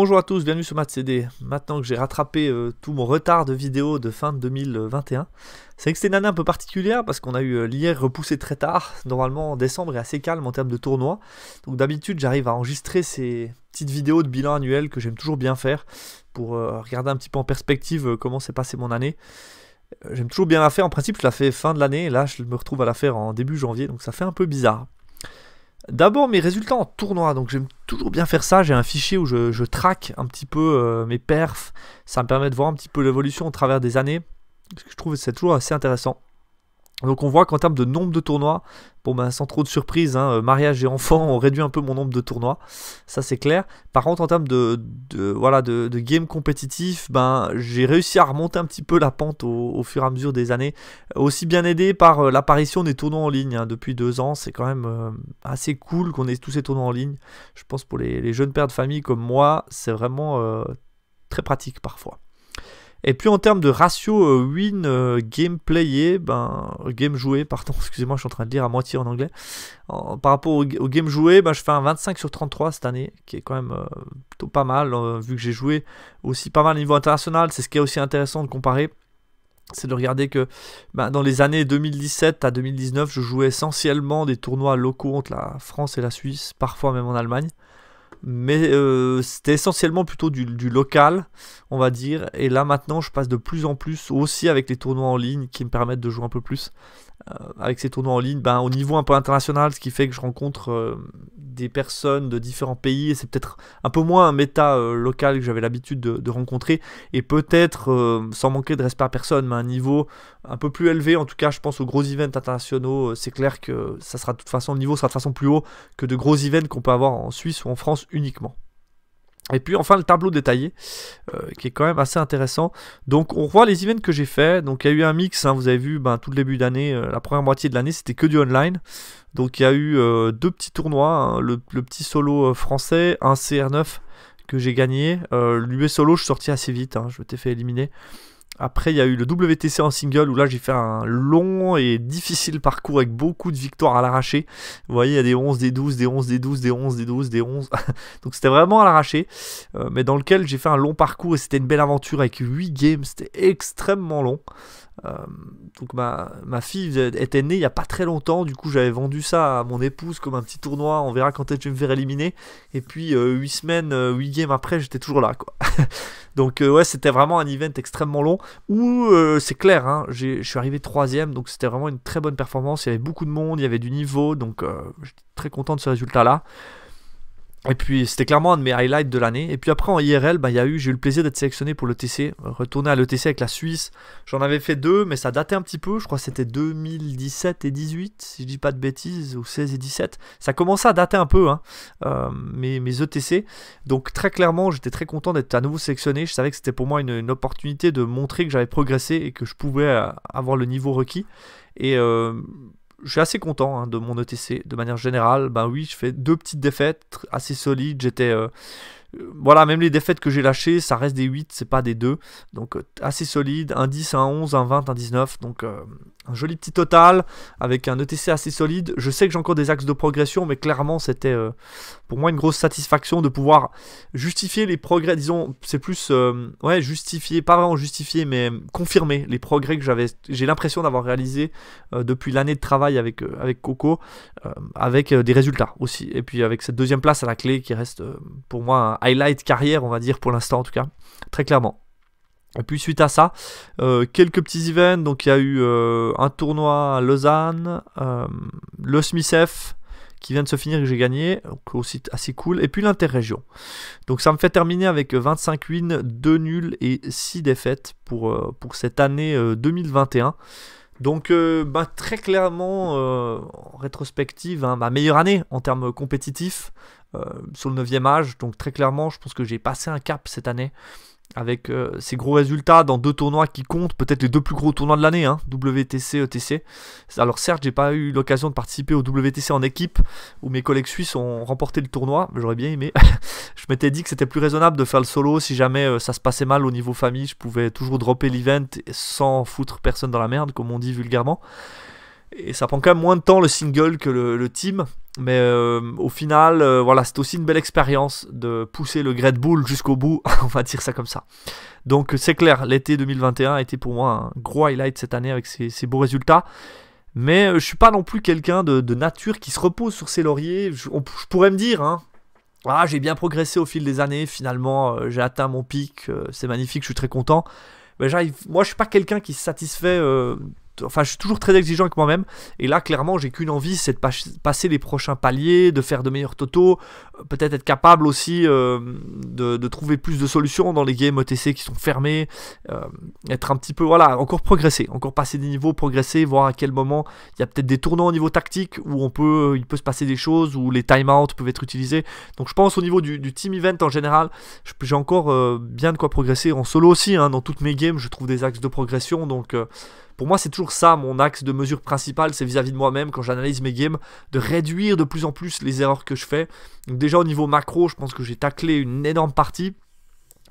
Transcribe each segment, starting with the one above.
Bonjour à tous, bienvenue sur CD, Maintenant que j'ai rattrapé euh, tout mon retard de vidéo de fin 2021, c'est que c'est une année un peu particulière parce qu'on a eu euh, l'hier repoussé très tard. Normalement, en décembre est assez calme en termes de tournoi. Donc d'habitude, j'arrive à enregistrer ces petites vidéos de bilan annuel que j'aime toujours bien faire pour euh, regarder un petit peu en perspective comment s'est passée mon année. J'aime toujours bien la faire, en principe je la fais fin de l'année, là je me retrouve à la faire en début janvier, donc ça fait un peu bizarre. D'abord mes résultats en tournoi, donc j'aime toujours bien faire ça, j'ai un fichier où je, traque un petit peu euh, mes perfs, ça me permet de voir un petit peu l'évolution au travers des années, ce que je trouve c'est toujours assez intéressant. Donc on voit qu'en termes de nombre de tournois, bon ben sans trop de surprise, hein, euh, mariage et enfants ont réduit un peu mon nombre de tournois, ça c'est clair. Par contre en termes de, voilà de, game compétitif, ben j'ai réussi à remonter un petit peu la pente au, fur et à mesure des années, euh, aussi bien aidé par euh, l'apparition des tournois en ligne hein, depuis deux ans. C'est quand même assez cool qu'on ait tous ces tournois en ligne. Je pense pour les, jeunes pères de famille comme moi, c'est vraiment très pratique parfois. Et puis en termes de ratio euh, win euh, game ben game joué, pardon, excusez-moi, je suis en train de dire à moitié en anglais. par rapport au, game joué, ben, je fais un 25 sur 33 cette année, qui est quand même euh, plutôt pas mal, vu que j'ai joué aussi pas mal au niveau international. C'est ce qui est aussi intéressant de comparer. C'est de regarder que ben, dans les années 2017 à 2019, je jouais essentiellement des tournois locaux entre la France et la Suisse, parfois même en Allemagne mais euh, c'était essentiellement plutôt du, local, on va dire. Et là maintenant, je passe de plus en plus aussi avec les tournois en ligne qui me permettent de jouer un peu plus. Euh, avec ces tournois en ligne, ben, au niveau un peu international, ce qui fait que je rencontre euh, des personnes de différents pays, et c'est peut-être un peu moins un méta euh, local que j'avais l'habitude de, rencontrer, et peut-être, sans manquer de respect à personne, mais un niveau un peu plus élevé, en tout cas je pense aux gros events internationaux, c'est clair que ça sera de toute façon, le niveau sera de toute façon plus haut que de gros events qu'on peut avoir en Suisse ou en France uniquement. Et puis enfin le tableau détaillé, euh, qui est quand même assez intéressant. Donc on voit les events que j'ai fait. Donc il y a eu un mix, hein. vous avez vu, ben, tout le début d'année, euh, la première moitié de l'année, c'était que du online. Donc il y a eu euh, deux petits tournois, hein. le, petit solo français, un CR9 que j'ai gagné. L'UB solo, je suis sorti assez vite, hein. je t'ai fait éliminer. Après, il y a eu le WTC en single où là j'ai fait un long et difficile parcours avec beaucoup de victoires à l'arraché. Vous voyez, il y a des 11, des 12, des 11, des 12, des 11, des 12, des 11. Donc c'était vraiment à l'arraché, euh, mais dans lequel j'ai fait un long parcours et c'était une belle aventure avec 8 games. C'était extrêmement long. Euh, donc ma, ma, fille était née il n'y a pas très longtemps, du coup j'avais vendu ça à mon épouse comme un petit tournoi, on verra quand est je me faire éliminer. Et puis 8 euh, semaines, 8 euh, games après, j'étais toujours là. quoi. donc ouais, c'était vraiment un event extrêmement long, où c'est clair, hein, je suis arrivé troisième, donc c'était vraiment une très bonne performance, il y avait beaucoup de monde, il y avait du niveau, donc j'étais très content de ce résultat-là. Et puis c'était clairement un de mes highlights de l'année. Et puis après en IRL, ben, bah, y eu, j'ai eu le plaisir d'être sélectionné pour l'ETC, retourner à l'ETC avec la Suisse. J'en avais fait deux, mais ça datait un petit peu. Je crois que c'était 2017 et 18, si je dis pas de bêtises, ou 16 et 17. Ça commençait à dater un peu hein, euh, mes, ETC. Donc très clairement, j'étais très content d'être à nouveau sélectionné. Je savais que c'était pour moi une, opportunité de montrer que j'avais progressé et que je pouvais euh, avoir le niveau requis. Et euh, je suis assez content hein, de mon ETC de manière générale. Ben oui, je fais deux petites défaites assez solides. J'étais. Euh, euh, voilà, même les défaites que j'ai lâchées, ça reste des 8, c'est pas des 2. Donc euh, assez solide. Un 10, un 11, un 20, un 19. Donc un joli petit total avec un ETC assez solide. Je sais que j'ai encore des axes de progression, mais clairement, c'était euh, pour moi une grosse satisfaction de pouvoir justifier les progrès. Disons, c'est plus, euh, ouais, justifier, pas vraiment justifier, mais euh, confirmer les progrès que j'avais. J'ai l'impression d'avoir réalisé depuis l'année de travail avec, avec Coco, avec des résultats aussi. Et puis avec cette deuxième place à la clé qui reste pour moi un highlight carrière, on va dire pour l'instant en tout cas, très clairement. Et puis suite à ça, euh, quelques petits events. Donc il y a eu euh, un tournoi à Lausanne, euh, le SMICEF qui vient de se finir et que j'ai gagné. Donc aussi assez cool. Et puis l'interrégion. Donc ça me fait terminer avec 25 wins, 2 nuls et 6 défaites pour, pour cette année 2021. Donc bah, très clairement, en rétrospective, hein, ma meilleure année en termes compétitifs sur le 9e âge. Donc très clairement, je pense que j'ai passé un cap cette année avec euh, ces ses gros résultats dans deux tournois qui comptent, peut-être les deux plus gros tournois de l'année, hein, WTC, ETC. Alors certes, j'ai pas eu l'occasion de participer au WTC en équipe, où mes collègues suisses ont remporté le tournoi, j'aurais bien aimé. je m'étais dit que c'était plus raisonnable de faire le solo, si jamais euh, ça se passait mal au niveau famille, je pouvais toujours dropper l'event sans foutre personne dans la merde, comme on dit vulgairement et ça prend quand même moins de temps le single que le, team. Mais euh, au final, euh, voilà, c'est aussi une belle expérience de pousser le Great Bull jusqu'au bout, on va dire ça comme ça. Donc c'est clair, l'été 2021 a été pour moi un gros highlight cette année avec ses, beaux résultats. Mais euh, je suis pas non plus quelqu'un de, nature qui se repose sur ses lauriers. Je, pourrais me dire, hein, ah, j'ai bien progressé au fil des années, finalement j'ai atteint mon pic, c'est magnifique, je suis très content. Mais moi je suis pas quelqu'un qui se satisfait enfin, je suis toujours très exigeant avec moi-même. Et là, clairement, j'ai qu'une envie, c'est de passer les prochains paliers, de faire de meilleurs totaux, euh, peut-être être capable aussi euh, de, trouver plus de solutions dans les games ETC qui sont fermés, euh, être un petit peu, voilà, encore progresser, encore passer des niveaux, progresser, voir à quel moment il y a peut-être des tournants au niveau tactique où on peut, il peut se passer des choses, où les timeouts peuvent être utilisés. Donc, je pense au niveau du, team event en général, j'ai encore bien de quoi progresser en solo aussi. Hein. dans toutes mes games, je trouve des axes de progression. Donc, pour moi, c'est toujours ça mon axe de mesure principal, c'est vis-à-vis de moi-même quand j'analyse mes games, de réduire de plus en plus les erreurs que je fais. Donc déjà au niveau macro, je pense que j'ai taclé une énorme partie.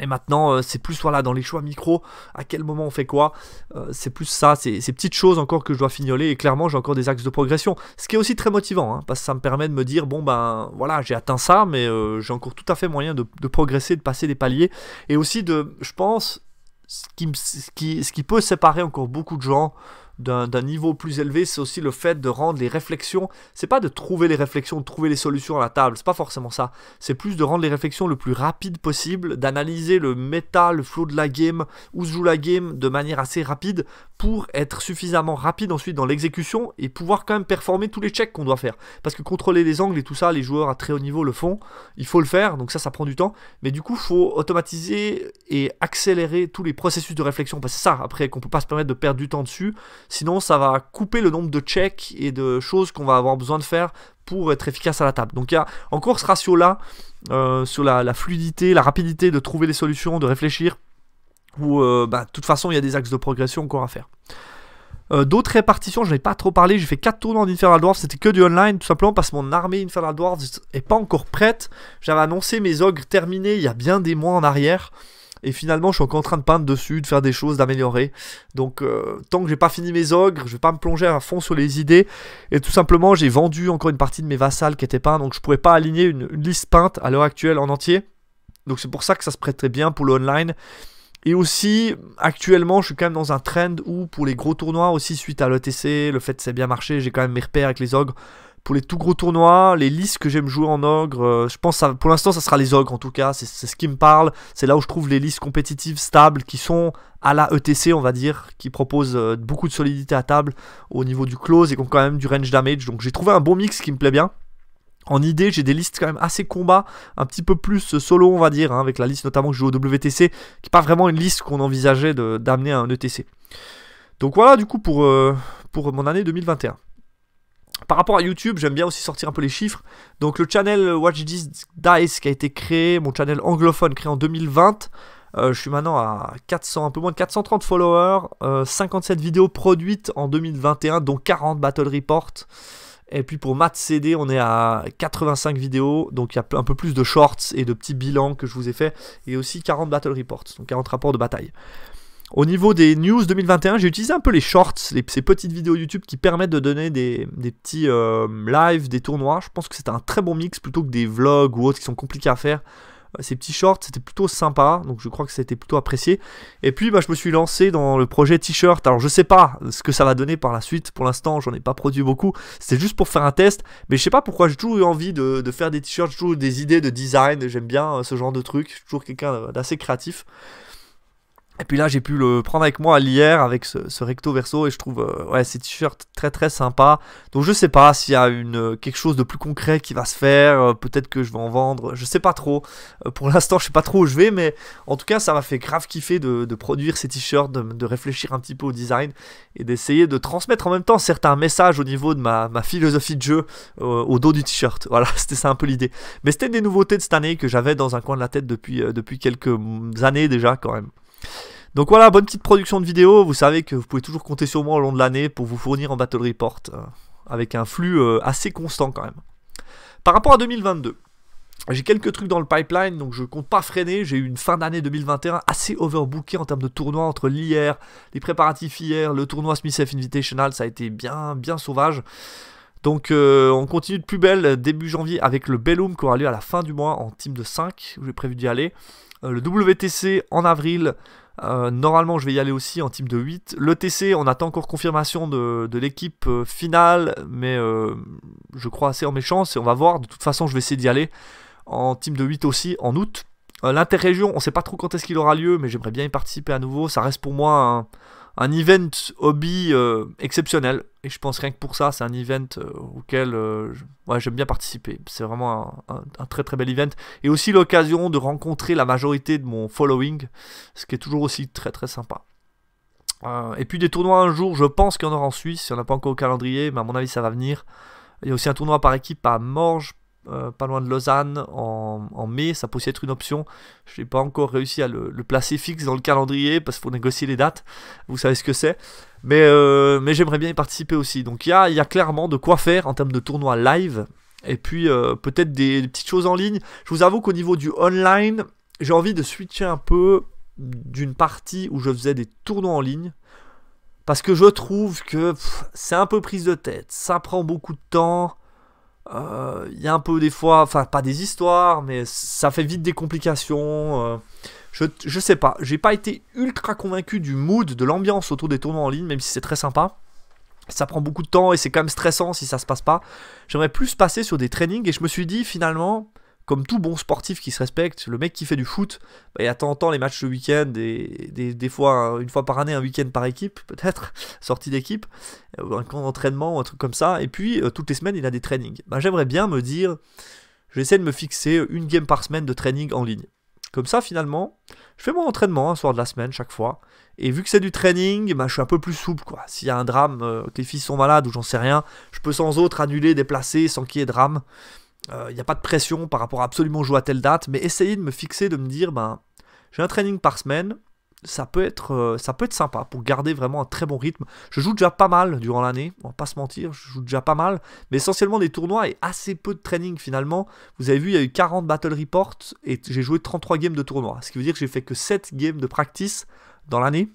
Et maintenant, euh, c'est plus dans les choix micro, à quel moment on fait quoi. Euh, c'est plus ça, c'est ces petites choses encore que je dois fignoler. Et clairement, j'ai encore des axes de progression. Ce qui est aussi très motivant, hein, parce que ça me permet de me dire, bon ben voilà, j'ai atteint ça, mais euh, j'ai encore tout à fait moyen de, de progresser, de passer des paliers. Et aussi de, je pense, ce qui, ce qui, ce qui peut séparer encore beaucoup de gens d'un niveau plus élevé, c'est aussi le fait de rendre les réflexions, c'est pas de trouver les réflexions, de trouver les solutions à la table, c'est pas forcément ça, c'est plus de rendre les réflexions le plus rapide possible, d'analyser le méta, le flow de la game, où se joue la game de manière assez rapide pour être suffisamment rapide ensuite dans l'exécution et pouvoir quand même performer tous les checks qu'on doit faire. Parce que contrôler les angles et tout ça, les joueurs à très haut niveau le font, il faut le faire, donc ça, ça prend du temps, mais du coup, faut automatiser et accélérer tous les processus de réflexion, parce que c'est ça, après, qu'on peut pas se permettre de perdre du temps dessus, Sinon, ça va couper le nombre de checks et de choses qu'on va avoir besoin de faire pour être efficace à la table. Donc il y a encore ce ratio-là euh, sur la, fluidité, la rapidité de trouver les solutions, de réfléchir, Ou euh, bah, de toute façon il y a des axes de progression encore à faire. Euh, d'autres répartitions, je n'ai pas trop parlé, j'ai fait 4 tournois d'Infernal Dwarfs, c'était que du online, tout simplement parce que mon armée Infernal Dwarf n'est pas encore prête. J'avais annoncé mes ogres terminés il y a bien des mois en arrière. Et finalement, je suis encore en train de peindre dessus, de faire des choses, d'améliorer. Donc, euh, tant que j'ai pas fini mes ogres, je vais pas me plonger à fond sur les idées. Et tout simplement, j'ai vendu encore une partie de mes vassals qui étaient peints, donc je pourrais pas aligner une, liste peinte à l'heure actuelle en entier. Donc, c'est pour ça que ça se prête très bien pour le online. Et aussi, actuellement, je suis quand même dans un trend où pour les gros tournois aussi, suite à l'ETC, le fait que ça ait bien marché, j'ai quand même mes repères avec les ogres, pour les tout gros tournois, les listes que j'aime jouer en ogre, euh, je pense ça, pour l'instant ça sera les ogres en tout cas, c'est ce qui me parle, c'est là où je trouve les listes compétitives stables qui sont à la ETC on va dire, qui proposent euh, beaucoup de solidité à table au niveau du close et qui ont quand même du range damage, donc j'ai trouvé un bon mix qui me plaît bien. En idée, j'ai des listes quand même assez combat, un petit peu plus euh, solo, on va dire, hein, avec la liste notamment que je joue au WTC, qui n'est pas vraiment une liste qu'on envisageait d'amener à un ETC. Donc voilà, du coup, pour, pour mon année 2021. Par rapport à YouTube, j'aime bien aussi sortir un peu les chiffres. Donc le channel Watch This Dice qui a été créé, mon channel anglophone créé en 2020, euh, je suis maintenant à 400, un peu moins de 430 followers, 57 euh, vidéos produites en 2021, dont 40 Battle reports, Et puis pour Matt CD, on est à 85 vidéos, donc il y a un peu plus de shorts et de petits bilans que je vous ai fait, et aussi 40 Battle Reports, donc 40 rapports de bataille. Au niveau des news 2021, j'ai utilisé un peu les shorts, ces petites vidéos YouTube qui permettent de donner des, petits euh, lives, des tournois. Je pense que c'était un très bon mix plutôt que des vlogs ou autres qui sont compliqués à faire. Euh, ces petits shorts, c'était plutôt sympa, donc je crois que ça a été plutôt apprécié. Et puis, bah, je me suis lancé dans le projet t-shirt. Alors, je sais pas ce que ça va donner par la suite. Pour l'instant, j'en ai pas produit beaucoup. C'était juste pour faire un test. Mais je sais pas pourquoi j'ai toujours eu envie de, faire des t-shirts, toujours des idées de design. J'aime bien euh, ce genre de trucs. Je suis toujours quelqu'un d'assez créatif. Et puis là, j'ai pu le prendre avec moi à l'hier avec ce, recto verso et je trouve euh, ces t-shirts très très sympas. Donc je sais pas s'il y a une, euh, quelque chose de plus concret qui va se faire, euh, peut-être que je vais en vendre, je sais pas trop. pour l'instant, je sais pas trop où je vais, mais en tout cas, ça m'a fait grave kiffer de, produire ces t-shirts, de, réfléchir un petit peu au design et d'essayer de transmettre en même temps certains messages au niveau de ma, ma philosophie de jeu au dos du t-shirt. Voilà, c'était ça un peu l'idée. Mais c'était des nouveautés de cette année que j'avais dans un coin de la tête depuis, depuis quelques années déjà quand même. Donc voilà, bonne petite production de vidéo, Vous savez que vous pouvez toujours compter sur moi au long de l'année pour vous fournir en Battle Report euh, avec un flux euh, assez constant quand même. Par rapport à 2022, j'ai quelques trucs dans le pipeline, donc je compte pas freiner. J'ai eu une fin d'année 2021 assez overbookée en termes de tournois entre l'IR, les préparatifs hier, le tournoi Smithf Invitational, ça a été bien, bien sauvage. Donc euh, on continue de plus belle début janvier avec le Bellum qui aura lieu à la fin du mois en team de 5, j'ai prévu d'y aller. Euh, le WTC en avril. Euh, normalement, je vais y aller aussi en team de 8. Le TC, on attend encore confirmation de, l'équipe euh, finale, mais je crois assez en mes chances et on va voir. De toute façon, je vais essayer d'y aller en team de 8 aussi en août. L'interrégion, on ne sait pas trop quand est-ce qu'il aura lieu, mais j'aimerais bien y participer à nouveau. Ça reste pour moi un, un event hobby euh, exceptionnel. Et je pense rien que pour ça, c'est un event euh, auquel euh, j'aime bien participer. C'est vraiment un, très très bel event. Et aussi l'occasion de rencontrer la majorité de mon following, ce qui est toujours aussi très très sympa. et puis des tournois un jour, je pense qu'il y en aura en Suisse, il n'y en a pas encore au calendrier, mais à mon avis ça va venir. Il y a aussi un tournoi par équipe à Morges euh, pas loin de Lausanne en, mai, ça peut aussi être une option. Je n'ai pas encore réussi à le, placer fixe dans le calendrier parce qu'il faut négocier les dates, vous savez ce que c'est. Mais, euh, mais j'aimerais bien y participer aussi. Donc il y a, y a clairement de quoi faire en termes de tournois live. Et puis euh, peut-être des, petites choses en ligne. Je vous avoue qu'au niveau du online, j'ai envie de switcher un peu d'une partie où je faisais des tournois en ligne. Parce que je trouve que c'est un peu prise de tête. Ça prend beaucoup de temps il euh, y a un peu des fois, enfin pas des histoires, mais ça fait vite des complications. Euh. je, je sais pas, j'ai pas été ultra convaincu du mood, de l'ambiance autour des tournois en ligne, même si c'est très sympa. Ça prend beaucoup de temps et c'est quand même stressant si ça se passe pas. J'aimerais plus passer sur des trainings et je me suis dit finalement, comme tout bon sportif qui se respecte, le mec qui fait du foot, bah, il attend les matchs le week-end et des, fois, une fois par année, un week-end par équipe, peut-être, sortie d'équipe, ou euh, un camp d'entraînement, un truc comme ça. Et puis, euh, toutes les semaines, il a des trainings. Bah, j'aimerais bien me dire, j'essaie de me fixer une game par semaine de training en ligne. Comme ça, finalement, je fais mon entraînement un soir de la semaine chaque fois. Et vu que c'est du training, bah, je suis un peu plus souple. quoi. S'il y a un drame, euh, que les filles sont malades ou j'en sais rien, je peux sans autre annuler, déplacer sans qu'il y ait drame il euh, n'y a pas de pression par rapport à absolument jouer à telle date, mais essayez de me fixer, de me dire, ben, j'ai un training par semaine, ça peut, être, euh, ça peut être sympa pour garder vraiment un très bon rythme. Je joue déjà pas mal durant l'année, on va pas se mentir, je joue déjà pas mal, mais essentiellement des tournois et assez peu de training finalement. Vous avez vu, il y a eu 40 battle reports et j'ai joué 33 games de tournoi, ce qui veut dire que j'ai fait que 7 games de practice dans l'année.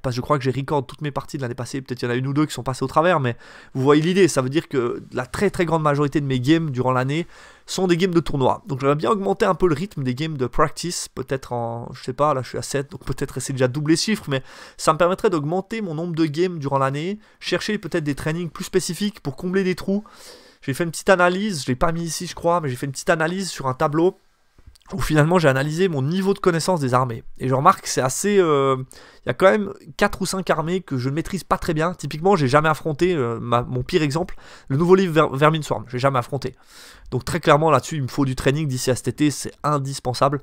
Parce que je crois que j'ai record toutes mes parties de l'année passée. Peut-être il y en a une ou deux qui sont passées au travers, mais vous voyez l'idée. Ça veut dire que la très très grande majorité de mes games durant l'année sont des games de tournoi. Donc j'aimerais bien augmenter un peu le rythme des games de practice. Peut-être en, je sais pas, là je suis à 7, donc peut-être essayer déjà doubler chiffres, chiffre, mais ça me permettrait d'augmenter mon nombre de games durant l'année. Chercher peut-être des trainings plus spécifiques pour combler des trous. J'ai fait une petite analyse, je l'ai pas mis ici je crois, mais j'ai fait une petite analyse sur un tableau où finalement j'ai analysé mon niveau de connaissance des armées. Et je remarque que c'est assez... Euh, il y a quand même 4 ou 5 armées que je ne maîtrise pas très bien. Typiquement, j'ai jamais affronté, euh, mon pire exemple, le nouveau livre Ver Vermine Swarm. J'ai jamais affronté. Donc très clairement là-dessus, il me faut du training d'ici à cet été, c'est indispensable.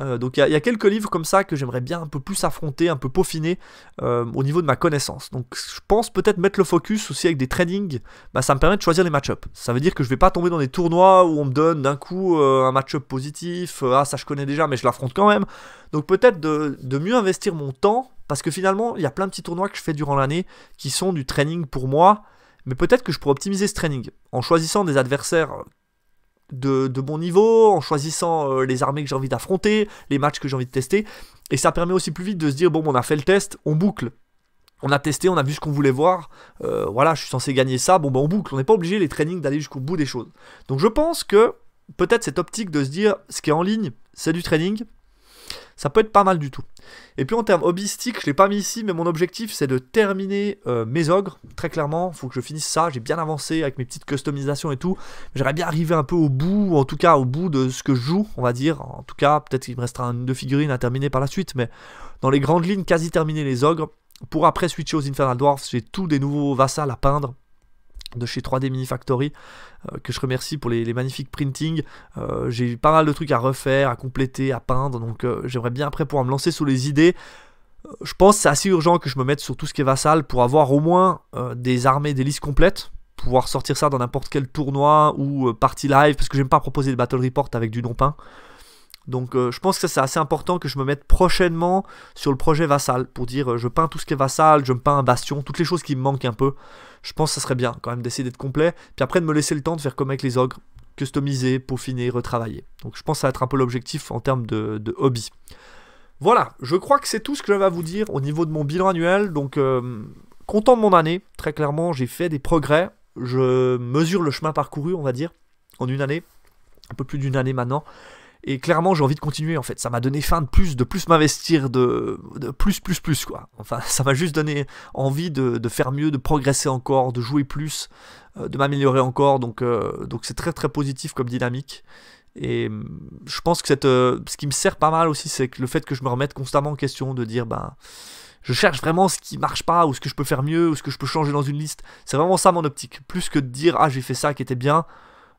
Euh, donc il y, a quelques livres comme ça que j'aimerais bien un peu plus affronter, un peu peaufiner euh, au niveau de ma connaissance. Donc je pense peut-être mettre le focus aussi avec des trainings, bah, ça me permet de choisir les match-ups. Ça veut dire que je vais pas tomber dans des tournois où on me donne d'un coup euh, un match-up positif, ah ça je connais déjà mais je l'affronte quand même. Donc peut-être de, de mieux investir mon temps, parce que finalement il y a plein de petits tournois que je fais durant l'année qui sont du training pour moi, mais peut-être que je pourrais optimiser ce training en choisissant des adversaires de, bon niveau, en choisissant euh, les armées que j'ai envie d'affronter, les matchs que j'ai envie de tester. Et ça permet aussi plus vite de se dire, bon, on a fait le test, on boucle. On a testé, on a vu ce qu'on voulait voir. Euh, voilà, je suis censé gagner ça. Bon, ben on boucle. On n'est pas obligé, les trainings, d'aller jusqu'au bout des choses. Donc je pense que peut-être cette optique de se dire, ce qui est en ligne, c'est du training. Ça peut être pas mal du tout. Et puis en termes hobbystiques, je l'ai pas mis ici, mais mon objectif c'est de terminer euh, mes ogres, très clairement. Faut que je finisse ça, j'ai bien avancé avec mes petites customisations et tout. J'aimerais bien arriver un peu au bout, en tout cas au bout de ce que je joue, on va dire. En tout cas, peut-être qu'il me restera une deux figurines à terminer par la suite, mais dans les grandes lignes, quasi terminer les ogres. Pour après switcher aux Infernal Dwarfs, j'ai tous des nouveaux vassals à peindre de chez 3D Mini Factory euh, que je remercie pour les, magnifiques printings. Euh, j'ai j'ai pas mal de trucs à refaire, à compléter, à peindre, donc euh, j'aimerais bien après pouvoir me lancer sur les idées. Je pense que c'est assez urgent que je me mette sur tout ce qui est vassal pour avoir au moins des armées, des listes complètes, pouvoir sortir ça dans n'importe quel tournoi ou partie live, parce que j'aime pas proposer de battle report avec du non peint. Donc je pense que c'est assez important que je me mette prochainement sur le projet Vassal pour dire je peins tout ce qui est Vassal, je me peins un bastion, toutes les choses qui me manquent un peu je pense que ça serait bien quand même d'essayer d'être complet, puis après de me laisser le temps de faire comme avec les ogres, customiser, peaufiner, retravailler. Donc je pense que ça va être un peu l'objectif en termes de, hobby. Voilà, je crois que c'est tout ce que j'avais à vous dire au niveau de mon bilan annuel. Donc, euh, content de mon année, très clairement, j'ai fait des progrès. Je mesure le chemin parcouru, on va dire, en une année, un peu plus d'une année maintenant. Et clairement, j'ai envie de continuer en fait. Ça m'a donné faim de plus, de plus m'investir, de, de, plus, plus, plus quoi. Enfin, ça m'a juste donné envie de, de, faire mieux, de progresser encore, de jouer plus, euh, de m'améliorer encore. Donc, euh, donc c'est très, très positif comme dynamique. Et mm, je pense que cette, euh, ce qui me sert pas mal aussi, c'est que le fait que je me remette constamment en question, de dire, ben, je cherche vraiment ce qui marche pas, ou ce que je peux faire mieux, ou ce que je peux changer dans une liste. C'est vraiment ça mon optique. Plus que de dire, ah, j'ai fait ça qui était bien,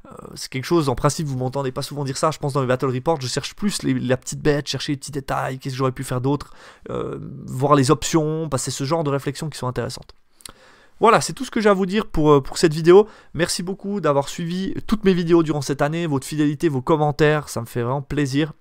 euh, c'est quelque chose, en principe, vous m'entendez pas souvent dire ça. Je pense dans les battle reports, je cherche plus la petite bête, chercher les petits détails, qu'est-ce que j'aurais pu faire d'autre, euh, voir les options, passer ce genre de réflexions qui sont intéressantes. Voilà, c'est tout ce que j'ai à vous dire pour, euh, pour cette vidéo. Merci beaucoup d'avoir suivi toutes mes vidéos durant cette année, votre fidélité, vos commentaires, ça me fait vraiment plaisir.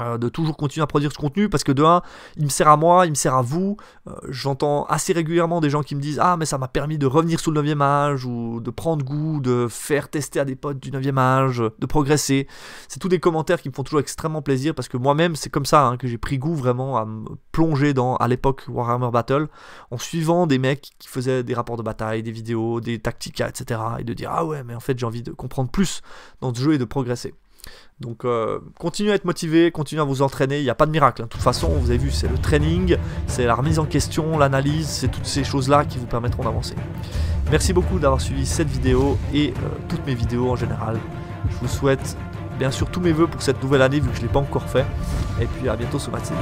Euh, de toujours continuer à produire ce contenu parce que de un, il me sert à moi, il me sert à vous. Euh, j'entends assez régulièrement des gens qui me disent Ah, mais ça m'a permis de revenir sous le 9 âge ou de prendre goût, de faire tester à des potes du 9 âge, de progresser. C'est tous des commentaires qui me font toujours extrêmement plaisir parce que moi-même, c'est comme ça hein, que j'ai pris goût vraiment à me plonger dans, à l'époque, Warhammer Battle en suivant des mecs qui faisaient des rapports de bataille, des vidéos, des tactiques etc. et de dire Ah ouais, mais en fait, j'ai envie de comprendre plus dans ce jeu et de progresser. Donc euh, continuez à être motivé, continuez à vous entraîner, il n'y a pas de miracle. Hein. De toute façon, vous avez vu, c'est le training, c'est la remise en question, l'analyse, c'est toutes ces choses-là qui vous permettront d'avancer. Merci beaucoup d'avoir suivi cette vidéo et euh, toutes mes vidéos en général. Je vous souhaite bien sûr tous mes voeux pour cette nouvelle année vu que je ne l'ai pas encore fait. Et puis à bientôt ce matin